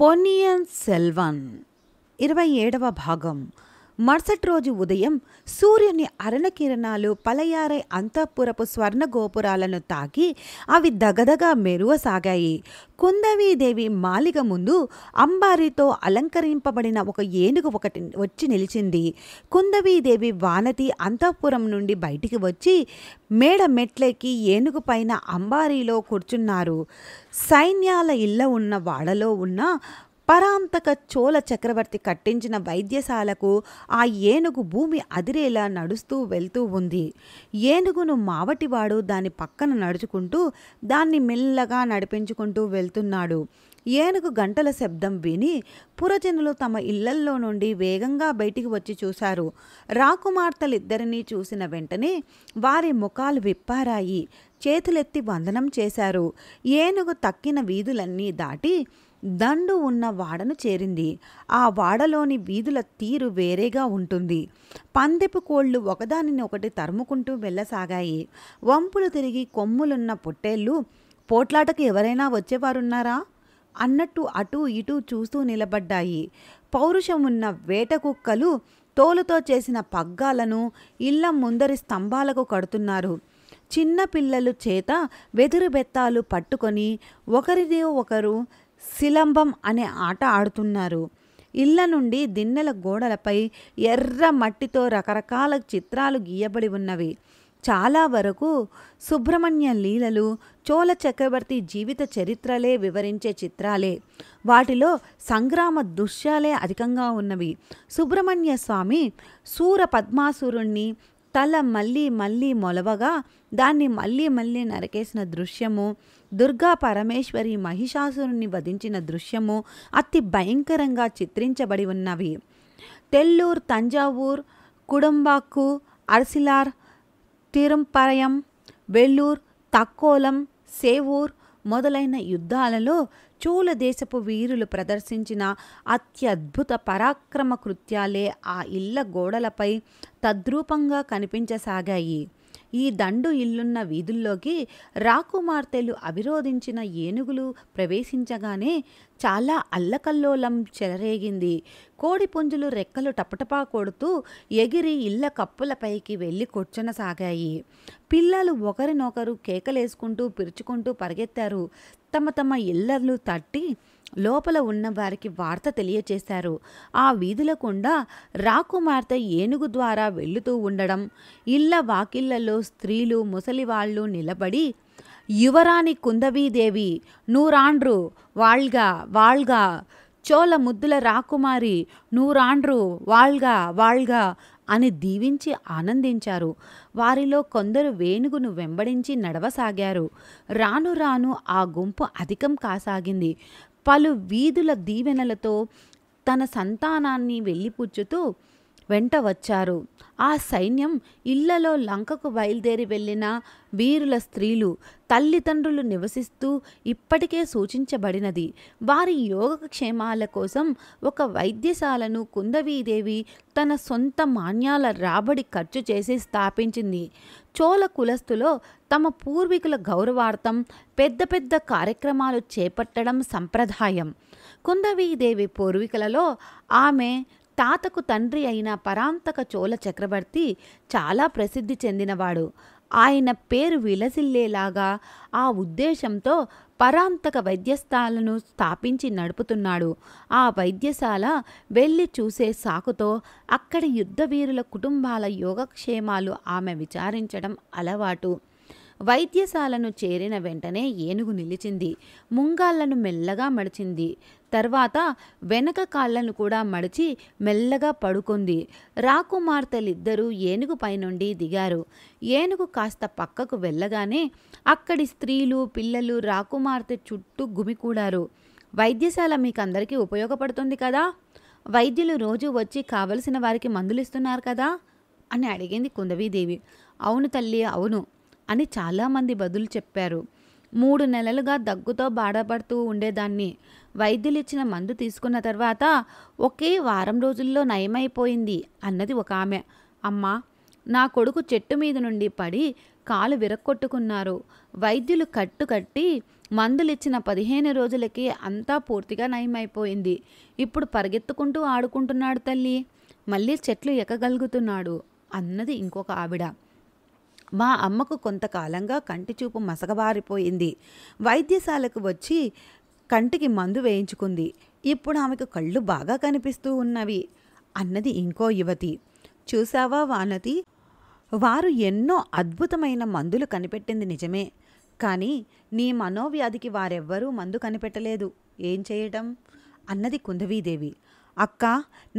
పొనియన్ సెల్వన్ ఇరవై ఏడవ భాగం మరుసటి రోజు ఉదయం సూర్యుని అరణకిరణాలు పలయారై అంతఃపురపు స్వర్ణ గోపురాలను తాకి అవి దగదగా మెరువసాగాయి కుందవీదేవి మాలిక ముందు అంబారితో అలంకరింపబడిన ఒక ఏనుగు ఒకటి వచ్చి నిలిచింది కుందవీదేవి వానతి అంతఃపురం నుండి బయటికి వచ్చి మేడ మెట్లెక్కి ఏనుగు పైన అంబారీలో కూర్చున్నారు సైన్యాల ఇళ్ళ ఉన్న వాడలో ఉన్న పరాంతక చోళ చక్రవర్తి కట్టించిన వైద్యశాలకు ఆ ఏనుగు భూమి అదిరేలా నడుస్తూ వెళ్తూ ఉంది ఏనుగును మావటివాడు దాని పక్కన నడుచుకుంటూ దాన్ని మెల్లగా నడిపించుకుంటూ వెళ్తున్నాడు ఏనుగు గంటల శబ్దం విని పురజనులు తమ ఇళ్లల్లో నుండి వేగంగా బయటికి వచ్చి చూశారు రాకుమార్తెలిద్దరినీ చూసిన వెంటనే వారి ముఖాలు విప్పారాయి చేతులెత్తి వందనం చేశారు ఏనుగు తక్కిన వీధులన్నీ దాటి దండు ఉన్న వాడను చేరింది ఆ వాడలోని వీధుల తీరు వేరేగా ఉంటుంది పందెపు కోళ్లు ఒకదానిని ఒకటి తరుముకుంటూ వెళ్ళసాగాయి వంపులు తిరిగి కొమ్ములున్న పొట్టేళ్ళు పోట్లాటకు ఎవరైనా వచ్చేవారున్నారా అన్నట్టు అటూ ఇటూ చూస్తూ నిలబడ్డాయి పౌరుషం ఉన్న వేట కుక్కలు తోలుతో చేసిన పగ్గాలను ఇళ్ల ముందరి స్తంభాలకు కడుతున్నారు చిన్న పిల్లలు చేత వెదురు బెత్తాలు పట్టుకొని ఒకరిదే ఒకరు సిలంబం అనే ఆట ఆడుతున్నారు ఇళ్ల నుండి దిన్నెల గోడలపై ఎర్ర మట్టితో రకరకాల చిత్రాలు గీయబడి ఉన్నవి చాలా వరకు సుబ్రహ్మణ్య లీలలు చోళ చక్రవర్తి జీవిత చరిత్రలే వివరించే చిత్రాలే వాటిలో సంగ్రామ దృశ్యాలే అధికంగా ఉన్నవి సుబ్రహ్మణ్య స్వామి సూర పద్మాసురుణ్ణి తల మళ్ళీ మళ్ళీ మొలవగా దాన్ని మళ్ళీ మళ్ళీ నరకేసిన దృశ్యము దుర్గా పరమేశ్వరి మహిషాసురుణ్ణి వధించిన దృశ్యము అతి భయంకరంగా చిత్రించబడి ఉన్నవి తెల్లూర్ తంజావూర్ కుడుంబాక్కు అర్సిలార్ తిరుంపరయం వెల్లూర్ తక్కోలం సేవూర్ మొదలైన యుద్ధాలలో చోళ దేశపు వీరులు ప్రదర్శించిన అత్యద్భుత పరాక్రమ కృత్యాలే ఆ ఇళ్ల గోడలపై తద్రూపంగా కనిపించసాగాయి ఈ దండు ఇల్లున్న వీధుల్లోకి రాకుమార్తెలు అవిరోధించిన ఏనుగులు ప్రవేశించగానే చాలా అల్లకల్లోలం చెలరేగింది కోడి పుంజులు రెక్కలు టపటపా కొడుతూ ఎగిరి ఇళ్ల కప్పులపైకి వెళ్ళి కొచ్చనసాగాయి పిల్లలు ఒకరినొకరు కేకలేసుకుంటూ పిరుచుకుంటూ పరిగెత్తారు తమ తమ ఇళ్లలు తట్టి లోపల ఉన్న వారికి వార్త తెలియచేశారు ఆ వీధుల రాకుమార్తె ఏనుగు ద్వారా వెళ్లుతూ ఉండడం ఇళ్ల వాకిళ్లలో స్త్రీలు ముసలివాళ్ళు నిలబడి యువరాణి కుందవీదేవి నూరాండ్రు వాళ్గా వాళ్గా చోళ ముద్దుల రాకుమారి నూరాండ్రు వాళ్గా వాళ్గా అని దీవించి ఆనందించారు వారిలో కొందరు వేణుగును వెంబడించి నడవసాగారు రాను రాను ఆ గుంపు అధికం కాసాగింది పలు వీధుల దీవెనలతో తన సంతానాన్ని వెళ్ళిపుచ్చుతూ వెంట వచ్చారు ఆ సైన్యం ఇళ్లలో లంకకు బయలుదేరి వెళ్ళిన వీరుల స్త్రీలు తల్లిదండ్రులు నివసిస్తూ ఇప్పటికే సూచించబడినది వారి యోగక్షేమాల కోసం ఒక వైద్యశాలను కుందవీదేవి తన సొంత మాన్యాల రాబడి ఖర్చు చేసి స్థాపించింది చోళ కులస్తులో తమ పూర్వీకుల గౌరవార్థం పెద్ద పెద్ద కార్యక్రమాలు చేపట్టడం సంప్రదాయం కుందవీదేవి పూర్వీకులలో ఆమె తాతకు తండ్రి అయిన పరాంతక చోళ చక్రవర్తి చాలా ప్రసిద్ధి చెందినవాడు ఆయన పేరు విలసిల్లేలాగా ఆ ఉద్దేశంతో పరాంతక వైద్యశాలను స్థాపించి నడుపుతున్నాడు ఆ వైద్యశాల వెళ్ళి చూసే సాకుతో అక్కడి యుద్ధవీరుల కుటుంబాల యోగక్షేమాలు ఆమె విచారించడం అలవాటు వైద్యశాలను చేరిన వెంటనే ఏనుగు నిలిచింది ముంగాళ్లను మెల్లగా మడిచింది తర్వాత వెనక కాళ్లను కూడా మడిచి మెల్లగా పడుకుంది రాకుమార్తెలిద్దరూ ఏనుగు పైనుండి దిగారు ఏనుగు కాస్త పక్కకు వెళ్ళగానే అక్కడి స్త్రీలు పిల్లలు రాకుమార్తె చుట్టూ గుమికూడారు వైద్యశాల మీకు అందరికీ ఉపయోగపడుతుంది కదా వైద్యులు రోజు వచ్చి కావలసిన వారికి మందులు ఇస్తున్నారు కదా అని అడిగింది కుందవీదేవి అవును తల్లి అవును అని చాలామంది బదులు చెప్పారు మూడు నెలలుగా దగ్గుతో బాధపడుతూ ఉండేదాన్ని వైద్యులు ఇచ్చిన మందు తీసుకున్న తర్వాత ఒకే వారం రోజుల్లో నయమైపోయింది అన్నది ఒక ఆమె అమ్మా నా కొడుకు చెట్టు మీద నుండి పడి కాలు విరక్కొట్టుకున్నారు వైద్యులు కట్టు కట్టి మందులిచ్చిన పదిహేను రోజులకి అంతా పూర్తిగా నయమైపోయింది ఇప్పుడు పరిగెత్తుకుంటూ ఆడుకుంటున్నాడు తల్లి మళ్ళీ చెట్లు ఎక్కగలుగుతున్నాడు అన్నది ఇంకొక ఆవిడ మా అమ్మకు కొంతకాలంగా కంటి చూపు మసగబారిపోయింది వైద్యశాలకు వచ్చి కంటికి మందు వేయించుకుంది ఇప్పుడు ఆమెకు కళ్ళు బాగా కనిపిస్తూ ఉన్నవి అన్నది ఇంకో యువతి చూసావా వానతి వారు ఎన్నో అద్భుతమైన మందులు కనిపెట్టింది నిజమే కానీ నీ మనోవ్యాధికి వారెవ్వరూ మందు కనిపెట్టలేదు ఏం చేయటం అన్నది కుందవీదేవి అక్క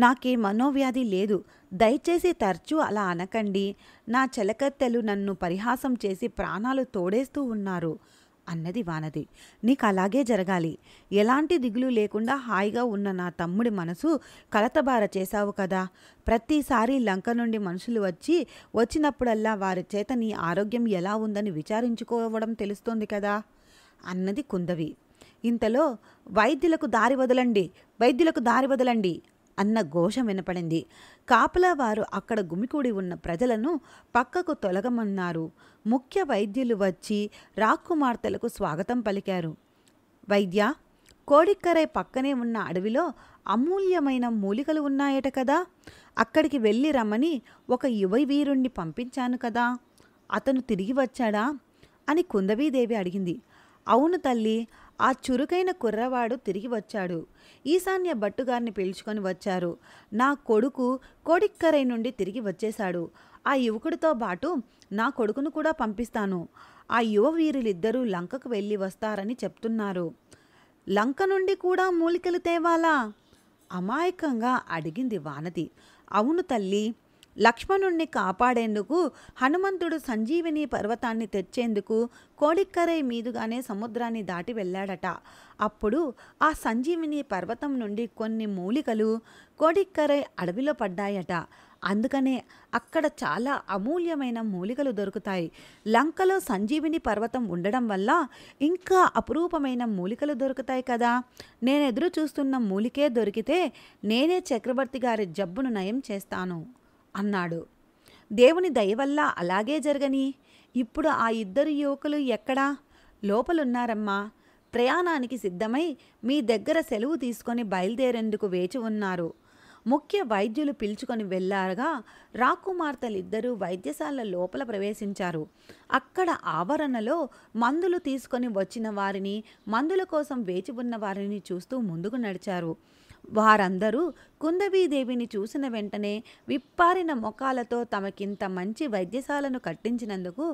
నాకే మనోవ్యాధి లేదు దయచేసి తరచూ అలా అనకండి నా చెలకత్తెలు నన్ను పరిహాసం చేసి ప్రాణాలు తోడేస్తూ ఉన్నారు అన్నది వానది నీకు అలాగే జరగాలి ఎలాంటి దిగులు లేకుండా హాయిగా ఉన్న నా తమ్ముడి మనసు కలతబార చేశావు కదా ప్రతిసారి లంక నుండి మనుషులు వచ్చి వచ్చినప్పుడల్లా వారి చేత నీ ఆరోగ్యం ఎలా ఉందని విచారించుకోవడం తెలుస్తోంది కదా అన్నది కుందవి ఇంతలో వైద్యులకు దారి వదలండి వైద్యులకు దారి వదలండి అన్న ఘోషం వినపడింది కాపలావారు అక్కడ గుమికూడి ఉన్న ప్రజలను పక్కకు తొలగమన్నారు ముఖ్య వైద్యులు వచ్చి రాకుమార్తెలకు స్వాగతం పలికారు వైద్య కోడిక్కరై పక్కనే ఉన్న అడవిలో అమూల్యమైన మూలికలు ఉన్నాయట కదా అక్కడికి వెళ్ళి రమ్మని ఒక యువ వీరుణ్ణి పంపించాను కదా అతను తిరిగి వచ్చాడా అని కుందవీదేవి అడిగింది అవును తల్లి ఆ చురుకైన కుర్రవాడు తిరిగి వచ్చాడు ఈశాన్య భట్టుగారిని పిలుచుకొని వచ్చారు నా కొడుకు కోడిక్కరై నుండి తిరిగి వచ్చేశాడు ఆ యువకుడితో పాటు నా కొడుకును కూడా పంపిస్తాను ఆ యువ వీరులిద్దరూ లంకకు వెళ్ళి వస్తారని చెప్తున్నారు లంక నుండి కూడా మూలికలు తేవాలా అమాయకంగా అడిగింది వానతి అవును తల్లి లక్ష్మణుణ్ణి కాపాడేందుకు హనుమంతుడు సంజీవిని పర్వతాన్ని తెచ్చేందుకు కోడిక్కరై మీదుగానే సముద్రాన్ని దాటి వెళ్ళాడట అప్పుడు ఆ సంజీవిని పర్వతం నుండి కొన్ని మూలికలు కోడిక్కరై అడవిలో పడ్డాయట అందుకనే అక్కడ చాలా అమూల్యమైన మూలికలు దొరుకుతాయి లంకలో సంజీవిని పర్వతం ఉండడం వల్ల ఇంకా అపురూపమైన మూలికలు దొరుకుతాయి కదా నేను ఎదురు చూస్తున్న మూలికే దొరికితే నేనే చక్రవర్తి గారి జబ్బును నయం చేస్తాను అన్నాడు దేవుని దయవల్ల అలాగే జరగని ఇప్పుడు ఆ ఇద్దరు యువకులు ఎక్కడా లోపలున్నారమ్మా ప్రయాణానికి సిద్ధమై మీ దగ్గర సెలవు తీసుకొని బయలుదేరేందుకు వేచి ఉన్నారు ముఖ్య వైద్యులు పిలుచుకొని వెళ్ళారుగా రాకుమార్తెలిద్దరూ వైద్యశాల లోపల ప్రవేశించారు అక్కడ ఆవరణలో మందులు తీసుకొని వచ్చిన వారిని మందుల కోసం వేచి ఉన్న వారిని చూస్తూ ముందుకు నడిచారు వారందరూ కుందవీదేవిని చూసిన వెంటనే విప్పారిన ముఖాలతో తమకింత మంచి వైద్యశాలను కట్టించినందుకు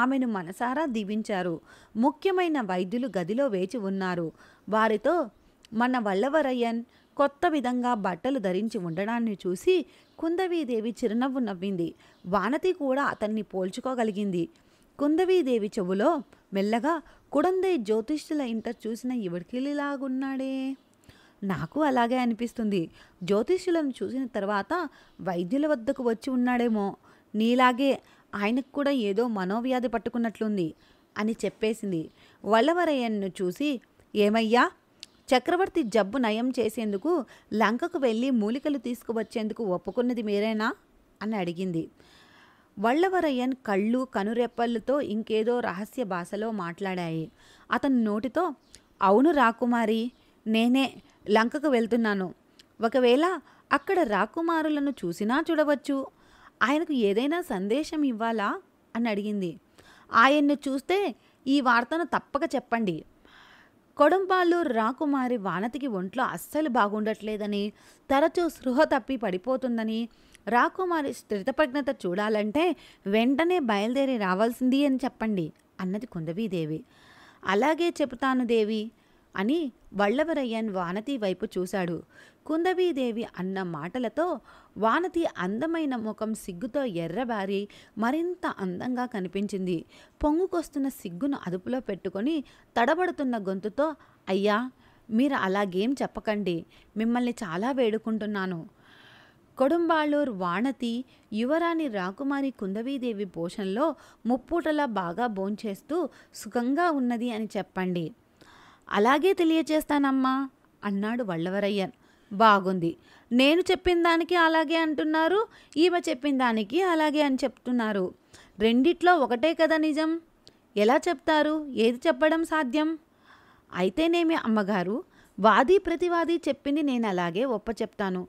ఆమెను మనసారా దీవించారు ముఖ్యమైన వైద్యులు గదిలో వేచి ఉన్నారు వారితో మన వల్లవరయ్యన్ కొత్త విధంగా బట్టలు ధరించి ఉండడాన్ని చూసి కుందవీదేవి చిరునవ్వు నవ్వింది వానతి కూడా అతన్ని పోల్చుకోగలిగింది కుందవీదేవి చెవులో మెల్లగా కుడందై జ్యోతిష్యుల ఇంట చూసిన ఇవడికిలిలాగున్నాడే నాకు అలాగే అనిపిస్తుంది జ్యోతిష్యులను చూసిన తర్వాత వైద్యుల వద్దకు వచ్చి ఉన్నాడేమో నీలాగే ఆయనకు కూడా ఏదో మనోవ్యాధి పట్టుకున్నట్లుంది అని చెప్పేసింది వల్లవరయ్యను చూసి ఏమయ్యా చక్రవర్తి జబ్బు నయం చేసేందుకు లంకకు వెళ్ళి మూలికలు తీసుకువచ్చేందుకు ఒప్పుకున్నది మీరేనా అని అడిగింది వల్లవరయ్యన్ కళ్ళు కనురెప్పళ్ళతో ఇంకేదో రహస్య భాషలో మాట్లాడాయి అతని నోటితో అవును రాకుమారి నేనే లంకకు వెళ్తున్నాను ఒకవేళ అక్కడ రాకుమారులను చూసినా చూడవచ్చు ఆయనకు ఏదైనా సందేశం ఇవ్వాలా అని అడిగింది ఆయన్ను చూస్తే ఈ వార్తను తప్పక చెప్పండి కొడంపాళ్ళు రాకుమారి వానతికి ఒంట్లో అస్సలు బాగుండట్లేదని తరచూ స్పృహ తప్పి పడిపోతుందని రాకుమారి స్థితప్రజ్ఞత చూడాలంటే వెంటనే బయలుదేరి రావాల్సింది అని చెప్పండి అన్నది కుందవీదేవి అలాగే చెబుతాను దేవి అని వల్లవరయ్యన్ వానతి వైపు చూశాడు కుందవీదేవి అన్న మాటలతో వానతి అందమైన ముఖం సిగ్గుతో ఎర్రబారి మరింత అందంగా కనిపించింది పొంగుకొస్తున్న సిగ్గును అదుపులో పెట్టుకొని తడబడుతున్న గొంతుతో అయ్యా మీరు అలాగేం చెప్పకండి మిమ్మల్ని చాలా వేడుకుంటున్నాను కొడుంబాళూర్ వాణతి యువరాణి రాకుమారి కుందవీదేవి పోషణలో ముప్పూటలా బాగా భోంచేస్తూ సుఖంగా ఉన్నది అని చెప్పండి అలాగే తెలియచేస్తానమ్మా అన్నాడు వల్లవరయ్యన్ బాగుంది నేను చెప్పిన దానికి అలాగే అంటున్నారు ఈమె చెప్పిన దానికి అలాగే అని చెప్తున్నారు రెండిట్లో ఒకటే కదా నిజం ఎలా చెప్తారు ఏది చెప్పడం సాధ్యం అయితేనేమి అమ్మగారు వాది ప్రతివాది చెప్పింది నేను అలాగే ఒప్ప చెప్తాను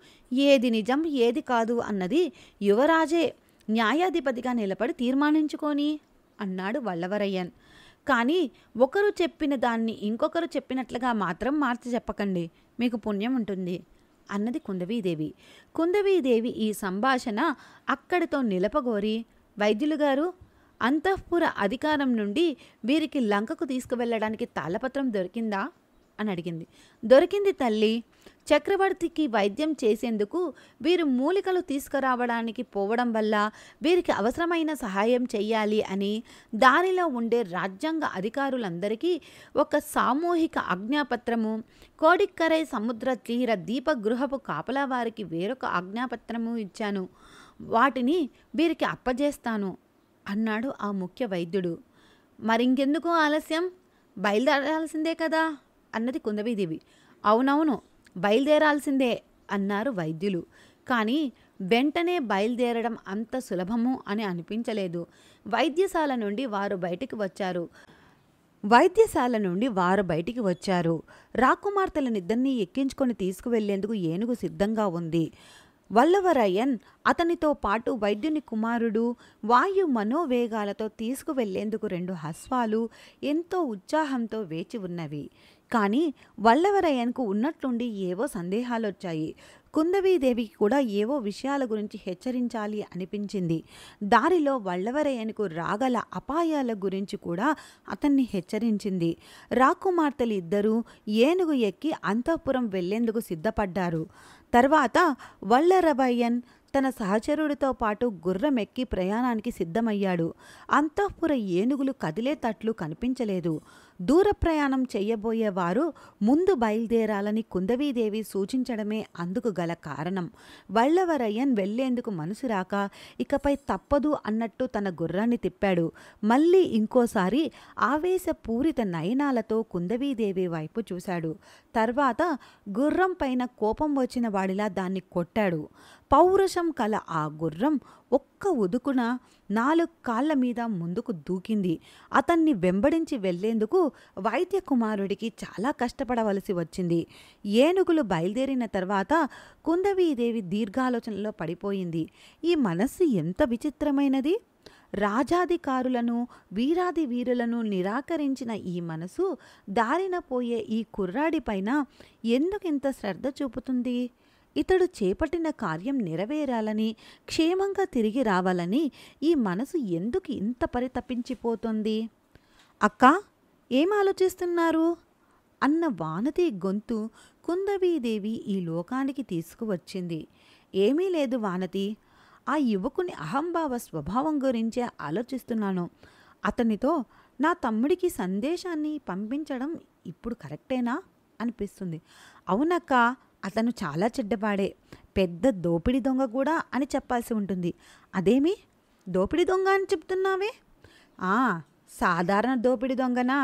ఏది నిజం ఏది కాదు అన్నది యువరాజే న్యాయాధిపతిగా నిలబడి తీర్మానించుకొని అన్నాడు వల్లవరయ్యన్ కానీ ఒకరు చెప్పిన దాన్ని ఇంకొకరు చెప్పినట్లుగా మాత్రం మార్చి చెప్పకండి మీకు పుణ్యం ఉంటుంది అన్నది కుందవీదేవి కుందవీదేవి ఈ సంభాషణ అక్కడితో నిలపగోరి వైద్యులు గారు అంతఃపుర అధికారం నుండి వీరికి లంకకు తీసుకువెళ్ళడానికి తాళపత్రం దొరికిందా అని అడిగింది దొరికింది తల్లి చక్రవర్తికి వైద్యం చేసేందుకు వీరు మూలికలు తీసుకురావడానికి పోవడం వల్ల వీరికి అవసరమైన సహాయం చేయాలి అని దానిలో ఉండే రాజ్యాంగ అధికారులందరికీ ఒక సామూహిక ఆజ్ఞాపత్రము కోడిక్కరై సముద్ర తీర దీప గృహపు కాపలా వారికి వేరొక ఆజ్ఞాపత్రము ఇచ్చాను వాటిని వీరికి అప్పజేస్తాను అన్నాడు ఆ ముఖ్య వైద్యుడు మరింకెందుకు ఆలస్యం బయలుదేరాల్సిందే కదా అన్నది కుందవీదేవి అవునవును బయలుదేరాల్సిందే అన్నారు వైద్యులు కానీ వెంటనే బయలుదేరడం అంత సులభము అని అనిపించలేదు వైద్యశాల నుండి వారు బయటికి వచ్చారు వైద్యశాల నుండి వారు బయటికి వచ్చారు రాకుమార్తెలనిద్దరినీ ఎక్కించుకొని తీసుకువెళ్లేందుకు ఏనుగు సిద్ధంగా ఉంది వల్లవరయ్యన్ అతనితో పాటు వైద్యుని కుమారుడు వాయు మనోవేగాలతో తీసుకువెళ్లేందుకు రెండు హస్వాలు ఎంతో ఉత్సాహంతో వేచి ఉన్నవి కానీ వల్లవరయ్యన్కు ఉన్నట్లుండి ఏవో సందేహాలు వచ్చాయి కుందవీదేవికి కూడా ఏవో విషయాల గురించి హెచ్చరించాలి అనిపించింది దారిలో వల్లవరయ్యనకు రాగల అపాయాల గురించి కూడా అతన్ని హెచ్చరించింది రాకుమార్తెలు ఇద్దరూ ఏనుగు ఎక్కి అంతఃపురం వెళ్లేందుకు సిద్ధపడ్డారు తర్వాత వల్లరబయ్యన్ తన సహచరుడితో పాటు గుర్రమెక్కి ప్రయాణానికి సిద్ధమయ్యాడు అంతఃపుర ఏనుగులు కదిలేతట్లు కనిపించలేదు దూర ప్రయాణం చెయ్యబోయేవారు ముందు బయలుదేరాలని కుందవీదేవి సూచించడమే అందుకు గల కారణం వల్లవరయ్యన్ వెళ్లేందుకు మనసు రాక ఇకపై తప్పదు అన్నట్టు తన గుర్రాన్ని తిప్పాడు మళ్ళీ ఇంకోసారి ఆవేశపూరిత నయనాలతో కుందవీదేవి వైపు చూశాడు తర్వాత గుర్రం పైన కోపం వచ్చిన వాడిలా దాన్ని కొట్టాడు పౌరుషం కల ఆ గుర్రం ఒక్క ఉదుకున నాలుగు కాళ్ళ మీద ముందుకు దూకింది అతన్ని వెంబడించి వెళ్లేందుకు వైద్య కుమారుడికి చాలా కష్టపడవలసి వచ్చింది ఏనుగులు బయలుదేరిన తర్వాత కుందవీదేవి దీర్ఘాలోచనలో పడిపోయింది ఈ మనస్సు ఎంత విచిత్రమైనది రాజాధికారులను వీరాది వీరులను నిరాకరించిన ఈ మనసు దారిన పోయే ఈ కుర్రాడిపైన ఎందుకింత శ్రద్ధ చూపుతుంది ఇతడు చేపట్టిన కార్యం నెరవేరాలని క్షేమంగా తిరిగి రావాలని ఈ మనసు ఎందుకు ఇంత పరితపించిపోతుంది అక్క ఏం ఆలోచిస్తున్నారు అన్న వానతి గొంతు కుందవీదేవి ఈ లోకానికి తీసుకువచ్చింది ఏమీ లేదు వానతి ఆ యువకుని అహంభావ స్వభావం గురించే ఆలోచిస్తున్నాను అతనితో నా తమ్ముడికి సందేశాన్ని పంపించడం ఇప్పుడు కరెక్టేనా అనిపిస్తుంది అవునక్క అతను చాలా చెడ్డపాడే పెద్ద దోపిడీ దొంగ కూడా అని చెప్పాల్సి ఉంటుంది అదేమి దోపిడీ దొంగ అని చెప్తున్నావే సాధారణ దోపిడీ దొంగనా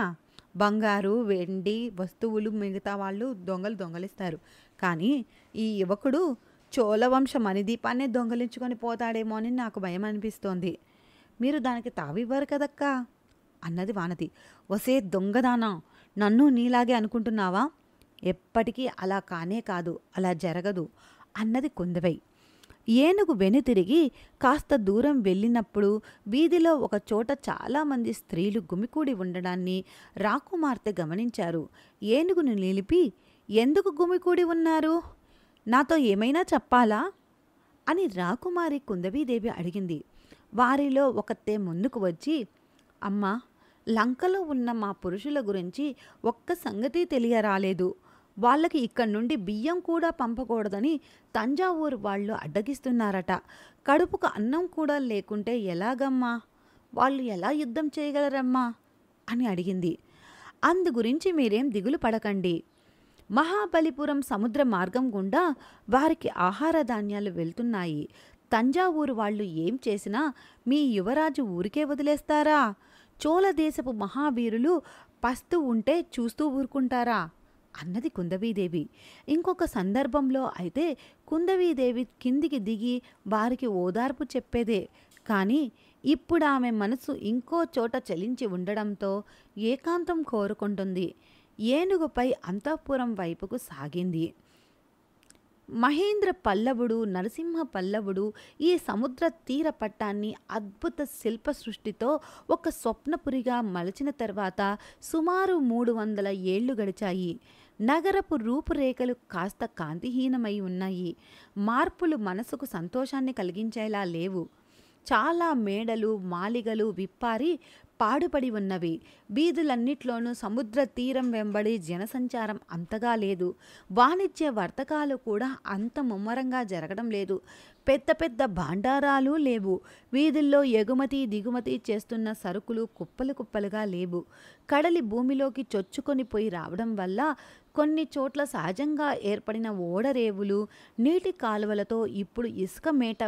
బంగారు వెండి వస్తువులు మిగతా వాళ్ళు దొంగలు దొంగలిస్తారు కానీ ఈ యువకుడు చోళవంశ మణిదీపాన్నే దొంగలించుకొని పోతాడేమో అని నాకు భయం అనిపిస్తోంది మీరు దానికి తావివ్వరు కదక్కా అన్నది వానది వసే దొంగదానా నన్ను నీలాగే అనుకుంటున్నావా ఎప్పటికీ అలా కానే కాదు అలా జరగదు అన్నది కొందవై ఏనుగు వెనుతిరిగి కాస్త దూరం వెళ్ళినప్పుడు వీధిలో ఒక చోట చాలామంది స్త్రీలు గుమికూడి ఉండడాన్ని రాకుమార్తె గమనించారు ఏనుగును నిలిపి ఎందుకు గుమికూడి ఉన్నారు నాతో ఏమైనా చెప్పాలా అని రాకుమారి కుందవీదేవి అడిగింది వారిలో ఒకతే ముందుకు వచ్చి అమ్మ లంకలో ఉన్న మా పురుషుల గురించి ఒక్క సంగతి తెలియరాలేదు వాళ్ళకి ఇక్కడి నుండి బియ్యం కూడా పంపకూడదని తంజావూరు వాళ్ళు అడ్డగిస్తున్నారట కడుపుకు అన్నం కూడా లేకుంటే ఎలాగమ్మా వాళ్ళు ఎలా యుద్ధం చేయగలరమ్మా అని అడిగింది అందు గురించి మీరేం దిగులు పడకండి మహాబలిపురం సముద్ర మార్గం గుండా వారికి ఆహార ధాన్యాలు వెళ్తున్నాయి తంజావూరు వాళ్ళు ఏం చేసినా మీ యువరాజు ఊరికే వదిలేస్తారా చోళ దేశపు మహావీరులు పస్తు ఉంటే చూస్తూ ఊరుకుంటారా అన్నది కుందవీదేవి ఇంకొక సందర్భంలో అయితే కుందవీదేవి కిందికి దిగి వారికి ఓదార్పు చెప్పేదే కానీ ఇప్పుడు ఆమె మనసు ఇంకో చోట చలించి ఉండడంతో ఏకాంతం కోరుకుంటుంది ఏనుగుపై అంతఃపురం వైపుకు సాగింది మహేంద్ర పల్లవుడు నరసింహ పల్లవుడు ఈ సముద్ర తీర పట్టాన్ని అద్భుత శిల్ప సృష్టితో ఒక స్వప్నపురిగా మలచిన తర్వాత సుమారు మూడు వందల ఏళ్లు గడిచాయి నగరపు రూపురేఖలు కాస్త కాంతిహీనమై ఉన్నాయి మార్పులు మనసుకు సంతోషాన్ని కలిగించేలా లేవు చాలా మేడలు మాలిగలు విప్పారి పాడుపడి ఉన్నవి వీధులన్నిట్లోనూ సముద్ర తీరం వెంబడి జనసంచారం అంతగా లేదు వాణిజ్య వర్తకాలు కూడా అంత ముమ్మరంగా జరగడం లేదు పెద్ద పెద్ద భాండారాలు లేవు వీధుల్లో ఎగుమతి దిగుమతి చేస్తున్న సరుకులు కుప్పలు కుప్పలుగా లేవు కడలి భూమిలోకి చొచ్చుకొని పోయి రావడం వల్ల కొన్ని చోట్ల సహజంగా ఏర్పడిన ఓడరేవులు నీటి కాలువలతో ఇప్పుడు ఇసుక మేట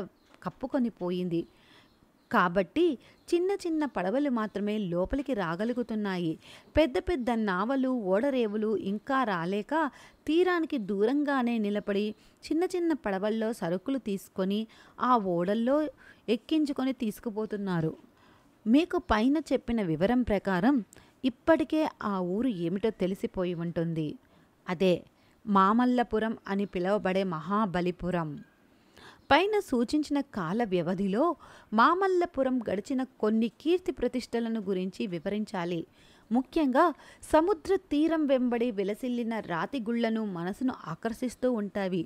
కప్పుకొని పోయింది కాబట్టి చిన్న చిన్న పడవలు మాత్రమే లోపలికి రాగలుగుతున్నాయి పెద్ద పెద్ద నావలు ఓడరేవులు ఇంకా రాలేక తీరానికి దూరంగానే నిలబడి చిన్న చిన్న పడవల్లో సరుకులు తీసుకొని ఆ ఓడల్లో ఎక్కించుకొని తీసుకుపోతున్నారు మీకు పైన చెప్పిన వివరం ప్రకారం ఇప్పటికే ఆ ఊరు ఏమిటో తెలిసిపోయి ఉంటుంది అదే మామల్లపురం అని పిలువబడే మహాబలిపురం పైన సూచించిన కాల వ్యవధిలో మామల్లపురం గడిచిన కొన్ని కీర్తి ప్రతిష్టలను గురించి వివరించాలి ముఖ్యంగా సముద్ర తీరం వెంబడి విలసిల్లిన రాతిగుళ్లను మనసును ఆకర్షిస్తూ ఉంటాయి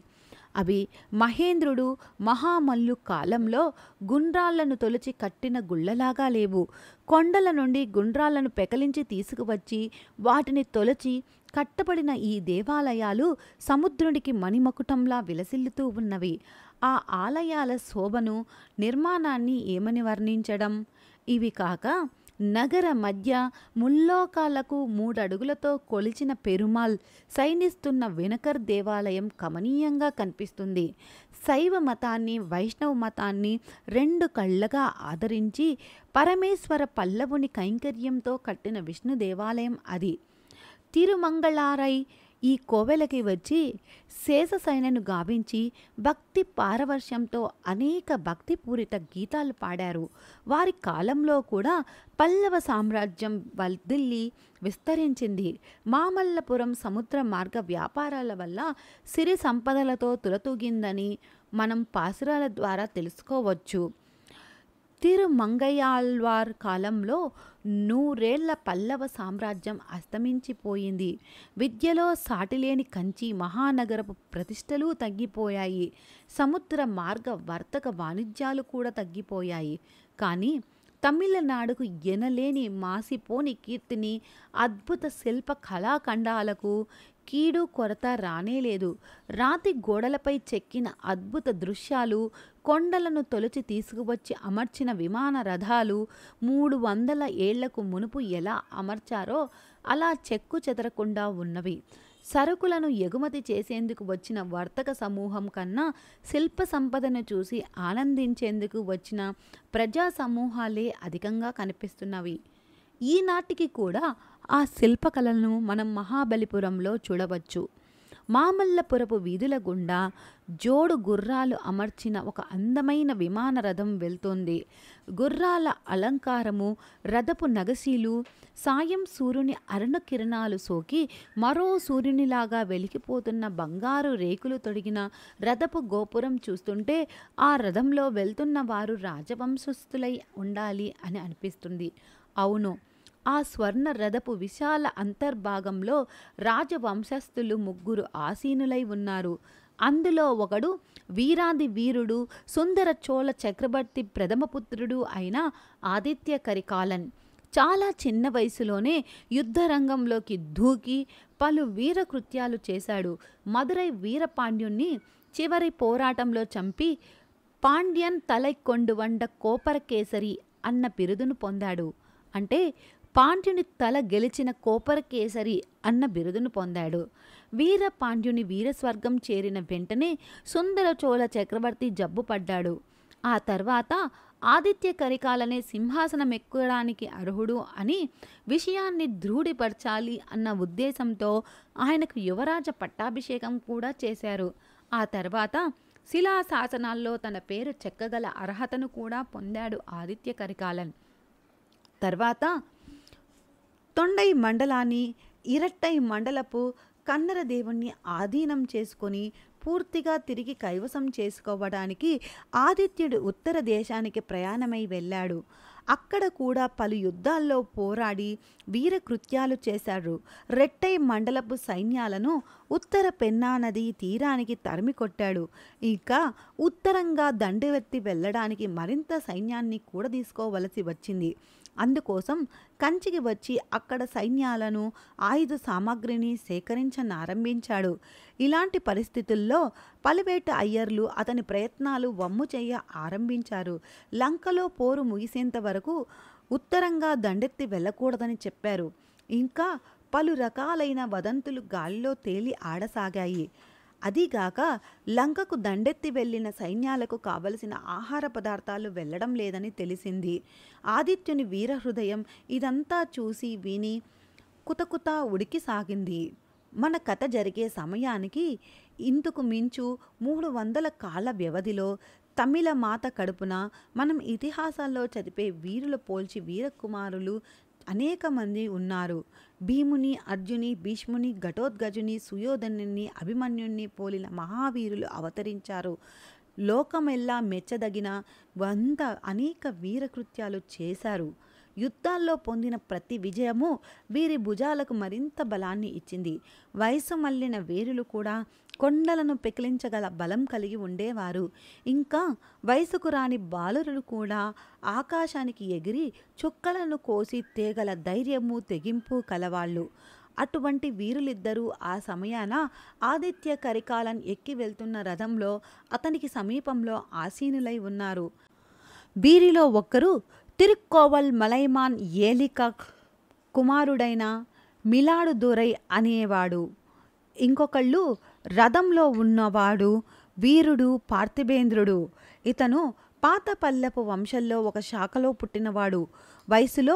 అవి మహేంద్రుడు మహామల్లు కాలంలో గుండ్రాళ్లను తొలిచి కట్టిన గుళ్ళలాగా లేవు కొండల నుండి గుండ్రాలను పెకలించి తీసుకువచ్చి వాటిని తొలచి కట్టబడిన ఈ దేవాలయాలు సముద్రుడికి మణిమకుటంలా విలసిల్లుతూ ఉన్నవి ఆ ఆలయాల శోభను నిర్మాణాన్ని ఏమని వర్ణించడం ఇవి కాక నగర మధ్య ముల్లోకాలకు మూడడుగులతో కొలిచిన పెరుమాల్ సైనిస్తున్న వెనకర్ దేవాలయం కమనీయంగా కనిపిస్తుంది శైవ మతాన్ని వైష్ణవ మతాన్ని రెండు కళ్ళగా ఆదరించి పరమేశ్వర పల్లవుని కైంకర్యంతో కట్టిన విష్ణు దేవాలయం అది తిరుమంగళారై ఈ కోవెలకి వచ్చి శేషసైనను గావించి భక్తి పారవర్షంతో అనేక భక్తిపూరిత గీతాలు పాడారు వారి కాలంలో కూడా పల్లవ సామ్రాజ్యం వదిల్లి విస్తరించింది మామల్లపురం సముద్ర మార్గ వ్యాపారాల వల్ల సిరి సంపదలతో తులతూగిందని మనం పాసురాల ద్వారా తెలుసుకోవచ్చు తిరు మంగయాల్వార్ కాలంలో నూరేళ్ల పల్లవ సామ్రాజ్యం అస్తమించిపోయింది విద్యలో సాటిలేని కంచి మహానగరపు ప్రతిష్టలు తగ్గిపోయాయి సముద్ర మార్గ వర్తక వాణిజ్యాలు కూడా తగ్గిపోయాయి కానీ తమిళనాడుకు ఎనలేని మాసిపోని కీర్తిని అద్భుత శిల్ప కళాఖండాలకు కీడు కొరత రానేలేదు రాతి గోడలపై చెక్కిన అద్భుత దృశ్యాలు కొండలను తొలచి తీసుకువచ్చి అమర్చిన విమాన రథాలు మూడు వందల ఏళ్లకు మునుపు ఎలా అమర్చారో అలా చెక్కు చెదరకుండా ఉన్నవి సరుకులను ఎగుమతి చేసేందుకు వచ్చిన వర్తక సమూహం కన్నా శిల్ప సంపదను చూసి ఆనందించేందుకు వచ్చిన ప్రజా సమూహాలే అధికంగా కనిపిస్తున్నవి ఈనాటికి కూడా ఆ శిల్పకళలను మనం మహాబలిపురంలో చూడవచ్చు మామల్లపురపు వీధుల గుండా జోడు గుర్రాలు అమర్చిన ఒక అందమైన విమాన రథం వెళ్తోంది గుర్రాల అలంకారము రథపు నగసీలు సాయం సూర్యుని అరుణ కిరణాలు సోకి మరో సూర్యునిలాగా వెలికిపోతున్న బంగారు రేకులు తొడిగిన రథపు గోపురం చూస్తుంటే ఆ రథంలో వెళ్తున్న వారు రాజవంశస్థులై ఉండాలి అని అనిపిస్తుంది అవును ఆ స్వర్ణ రథపు విశాల అంతర్భాగంలో రాజవంశస్థులు ముగ్గురు ఆసీనులై ఉన్నారు అందులో ఒకడు వీరాది వీరుడు సుందర చోళ చక్రవర్తి ప్రథమపుత్రుడు అయిన ఆదిత్య కరికాలన్ చాలా చిన్న వయసులోనే యుద్ధరంగంలోకి దూకి పలు వీరకృత్యాలు చేశాడు మదురై వీరపాండ్యుణ్ణి చివరి పోరాటంలో చంపి పాండ్యన్ తలైకొండు వండ కోపరకేసరి అన్న బిరుదును పొందాడు అంటే పాండ్యుని తల గెలిచిన కోపరకేసరి అన్న బిరుదును పొందాడు వీర పాండ్యుని వీరస్వర్గం చేరిన వెంటనే సుందరచోళ చక్రవర్తి జబ్బుపడ్డాడు ఆ తర్వాత ఆదిత్య కరికాలనే సింహాసనం ఎక్కడానికి అర్హుడు అని విషయాన్ని ధృఢపరచాలి అన్న ఉద్దేశంతో ఆయనకు యువరాజ పట్టాభిషేకం కూడా చేశారు ఆ తర్వాత శిలా శాసనాల్లో తన పేరు చెక్కగల అర్హతను కూడా పొందాడు ఆదిత్య కరికాలన్ తర్వాత తొండై మండలాన్ని ఇరట్టై మండలపు కన్నర దేవుణ్ణి ఆధీనం చేసుకొని పూర్తిగా తిరిగి కైవసం చేసుకోవడానికి ఆదిత్యుడు ఉత్తర దేశానికి ప్రయాణమై వెళ్ళాడు అక్కడ కూడా పలు యుద్ధాల్లో పోరాడి వీరకృత్యాలు చేశాడు రెట్టై మండలపు సైన్యాలను ఉత్తర పెన్నా నది తీరానికి తరిమి కొట్టాడు ఇంకా ఉత్తరంగా దండెవెత్తి వెళ్ళడానికి మరింత సైన్యాన్ని కూడా తీసుకోవలసి వచ్చింది అందుకోసం కంచికి వచ్చి అక్కడ సైన్యాలను ఆయుధ సామాగ్రిని సేకరించనారంభించాడు ఇలాంటి పరిస్థితుల్లో పలువేట అయ్యర్లు అతని ప్రయత్నాలు వమ్ము చేయ ఆరంభించారు లంకలో పోరు ముగిసేంత వరకు ఉత్తరంగా దండెత్తి వెళ్ళకూడదని చెప్పారు ఇంకా పలు రకాలైన వదంతులు గాలిలో తేలి ఆడసాగాయి అదీగాక లంకకు దండెత్తి వెళ్లిన సైన్యాలకు కావలసిన ఆహార పదార్థాలు వెళ్ళడం లేదని తెలిసింది ఆదిత్యుని వీరహృదయం ఇదంతా చూసి విని కుతకుత ఉడికి సాగింది మన కథ జరిగే సమయానికి ఇంతకు మించు మూడు వందల కాల వ్యవధిలో తమిళ మాత కడుపున మనం ఇతిహాసాల్లో చదివే వీరుల పోల్చి వీరకుమారులు అనేక మంది ఉన్నారు భీముని అర్జుని భీష్ముని ఘటోద్గజుని సుయోధనుని అభిమన్యుణ్ణి పోలిన మహావీరులు అవతరించారు లోకమెల్లా మెచ్చదగిన వంద అనేక వీరకృత్యాలు చేశారు యుద్ధాల్లో పొందిన ప్రతి విజయము వీరి భుజాలకు మరింత బలాన్ని ఇచ్చింది వయసు మళ్ళిన వీరులు కూడా కొండలను పెకిలించగల బలం కలిగి ఉండేవారు ఇంకా వయసుకు రాని బాలురులు కూడా ఆకాశానికి ఎగిరి చుక్కలను కోసి తేగల ధైర్యము తెగింపు కలవాళ్ళు అటువంటి వీరులిద్దరూ ఆ సమయాన ఆదిత్య కరికాలన్ ఎక్కి వెళ్తున్న రథంలో అతనికి సమీపంలో ఆసీనులై ఉన్నారు వీరిలో ఒక్కరు తిరుక్కోవల్ మలైమాన్ ఏలిక కుమారుడైన మిలాడు దూరై అనేవాడు ఇంకొకళ్ళు రథంలో ఉన్నవాడు వీరుడు పార్థిబేంద్రుడు ఇతను పాత పల్లపు వంశంలో ఒక శాఖలో పుట్టినవాడు వయసులో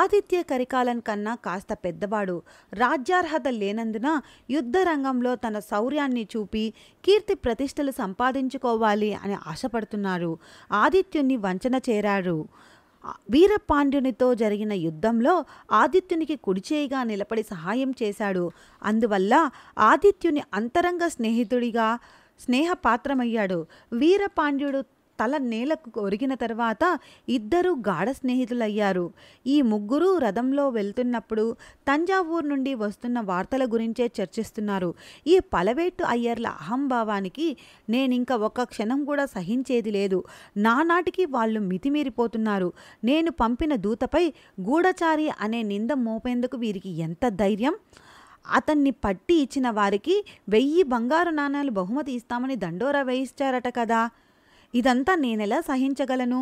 ఆదిత్య కరికాలన్ కన్నా కాస్త పెద్దవాడు రాజ్యార్హత లేనందున యుద్ధరంగంలో తన శౌర్యాన్ని చూపి కీర్తి ప్రతిష్టలు సంపాదించుకోవాలి అని ఆశపడుతున్నారు ఆదిత్యుణ్ణి వంచన చేరారు వీరపాండ్యునితో జరిగిన యుద్ధంలో ఆదిత్యునికి కుడిచేయిగా నిలబడి సహాయం చేశాడు అందువల్ల ఆదిత్యుని అంతరంగ స్నేహితుడిగా స్నేహపాత్రమయ్యాడు వీరపాండ్యుడు తల నేలకు ఒరిగిన తర్వాత ఇద్దరు గాఢ స్నేహితులయ్యారు ఈ ముగ్గురు రథంలో వెళ్తున్నప్పుడు తంజావూరు నుండి వస్తున్న వార్తల గురించే చర్చిస్తున్నారు ఈ పలవేట్టు అయ్యర్ల అహంభావానికి నేనింక ఒక్క క్షణం కూడా సహించేది లేదు నానాటికి వాళ్ళు మితిమీరిపోతున్నారు నేను పంపిన దూతపై గూఢచారి అనే నింద మోపేందుకు వీరికి ఎంత ధైర్యం అతన్ని పట్టి ఇచ్చిన వారికి వెయ్యి బంగారు నాణాలు బహుమతి ఇస్తామని దండోరా వేయిస్తారట కదా ఇదంతా నేనెలా సహించగలను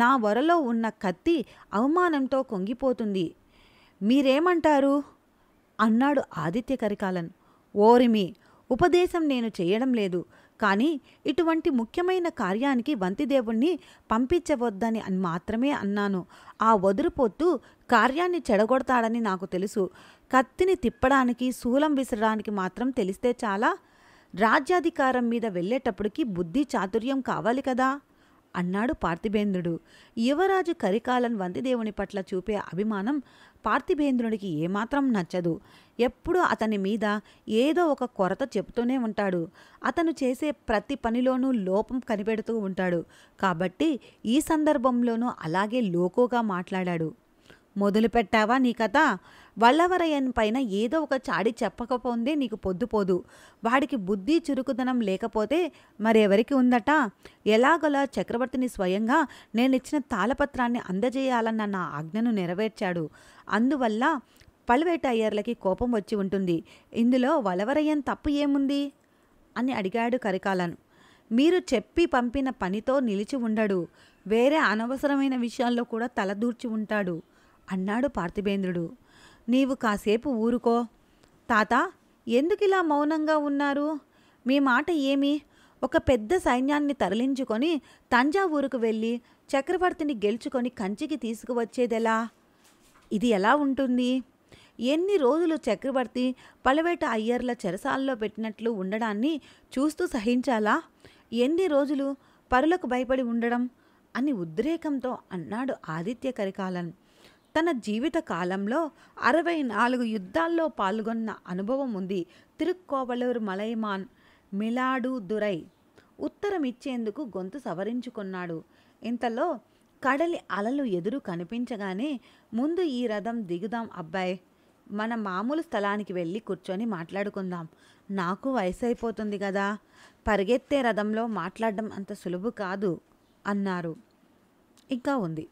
నా వరలో ఉన్న కత్తి అవమానంతో కొంగిపోతుంది మీరేమంటారు అన్నాడు ఆదిత్య కరికాలన్ ఓరిమి ఉపదేశం నేను చేయడం లేదు కానీ ఇటువంటి ముఖ్యమైన కార్యానికి వంతిదేవుణ్ణి పంపించవద్దని అని మాత్రమే అన్నాను ఆ వదురుపోతూ కార్యాన్ని చెడగొడతాడని నాకు తెలుసు కత్తిని తిప్పడానికి శూలం విసరడానికి మాత్రం తెలిస్తే చాలా రాజ్యాధికారం మీద వెళ్ళేటప్పటికి బుద్ధి చాతుర్యం కావాలి కదా అన్నాడు పార్థిబేంద్రుడు యువరాజు కరికాలన్ వంతిదేవుని పట్ల చూపే అభిమానం పార్థిబేంద్రుడికి ఏమాత్రం నచ్చదు ఎప్పుడూ అతని మీద ఏదో ఒక కొరత చెబుతూనే ఉంటాడు అతను చేసే ప్రతి పనిలోనూ లోపం కనిపెడుతూ ఉంటాడు కాబట్టి ఈ సందర్భంలోనూ అలాగే లోకోగా మాట్లాడాడు మొదలుపెట్టావా నీ కథ వల్లవరయ్యన్ పైన ఏదో ఒక చాడి చెప్పకపోందే నీకు పొద్దుపోదు వాడికి బుద్ధి చురుకుదనం లేకపోతే మరెవరికి ఉందట ఎలాగోలా చక్రవర్తిని స్వయంగా నేనిచ్చిన తాళపత్రాన్ని అందజేయాలన్న నా ఆజ్ఞను నెరవేర్చాడు అందువల్ల అయ్యర్లకి కోపం వచ్చి ఉంటుంది ఇందులో వలవరయ్యన్ తప్పు ఏముంది అని అడిగాడు కరికాలన్ మీరు చెప్పి పంపిన పనితో నిలిచి ఉండడు వేరే అనవసరమైన విషయాల్లో కూడా తలదూర్చి ఉంటాడు అన్నాడు పార్థివేంద్రుడు నీవు కాసేపు ఊరుకో తాత ఎందుకిలా మౌనంగా ఉన్నారు మీ మాట ఏమి ఒక పెద్ద సైన్యాన్ని తరలించుకొని తంజావూరుకు వెళ్ళి చక్రవర్తిని గెలుచుకొని కంచికి తీసుకువచ్చేదెలా ఇది ఎలా ఉంటుంది ఎన్ని రోజులు చక్రవర్తి పలవేట అయ్యర్ల చెరసాల్లో పెట్టినట్లు ఉండడాన్ని చూస్తూ సహించాలా ఎన్ని రోజులు పరులకు భయపడి ఉండడం అని ఉద్రేకంతో అన్నాడు ఆదిత్య కరికాలన్ తన జీవిత కాలంలో అరవై నాలుగు యుద్ధాల్లో పాల్గొన్న అనుభవం ఉంది తిరుక్కోవలూరు మలైమాన్ మిలాడు దురై ఉత్తరం ఇచ్చేందుకు గొంతు సవరించుకున్నాడు ఇంతలో కడలి అలలు ఎదురు కనిపించగానే ముందు ఈ రథం దిగుదాం అబ్బాయి మన మామూలు స్థలానికి వెళ్ళి కూర్చొని మాట్లాడుకుందాం నాకు వయసు అయిపోతుంది కదా పరిగెత్తే రథంలో మాట్లాడడం అంత సులువు కాదు అన్నారు ఇంకా ఉంది